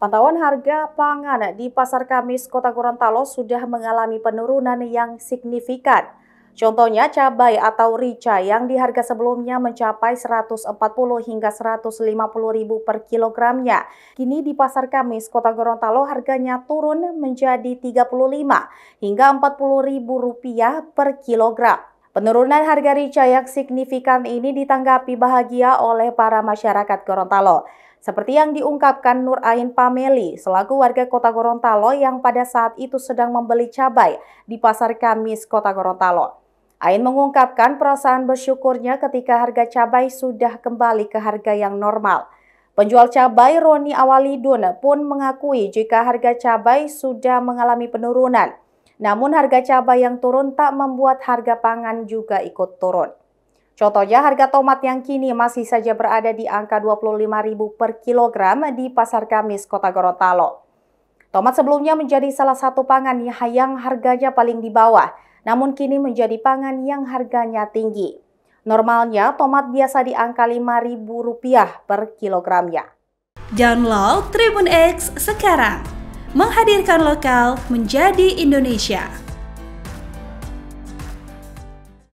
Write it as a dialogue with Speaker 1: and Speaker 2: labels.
Speaker 1: Pantauan harga pangan di Pasar Kamis Kota Gorontalo sudah mengalami penurunan yang signifikan. Contohnya cabai atau rica yang di harga sebelumnya mencapai 140 hingga 150 ribu per kilogramnya. Kini di Pasar Kamis Kota Gorontalo harganya turun menjadi 35 hingga 40 ribu rupiah per kilogram. Penurunan harga rica yang signifikan ini ditanggapi bahagia oleh para masyarakat Gorontalo. Seperti yang diungkapkan Nur Ain Pameli, selaku warga kota Gorontalo yang pada saat itu sedang membeli cabai di pasar Kamis kota Gorontalo. Ain mengungkapkan perasaan bersyukurnya ketika harga cabai sudah kembali ke harga yang normal. Penjual cabai Roni Awalidun pun mengakui jika harga cabai sudah mengalami penurunan. Namun harga cabai yang turun tak membuat harga pangan juga ikut turun. Contohnya harga tomat yang kini masih saja berada di angka Rp25.000 per kilogram di Pasar Kamis, Kota Gorontalo. Tomat sebelumnya menjadi salah satu pangan yang harganya paling di bawah, namun kini menjadi pangan yang harganya tinggi. Normalnya tomat biasa di angka Rp5.000 per kilogramnya. Download
Speaker 2: Tribun X sekarang,
Speaker 1: menghadirkan lokal menjadi
Speaker 2: Indonesia.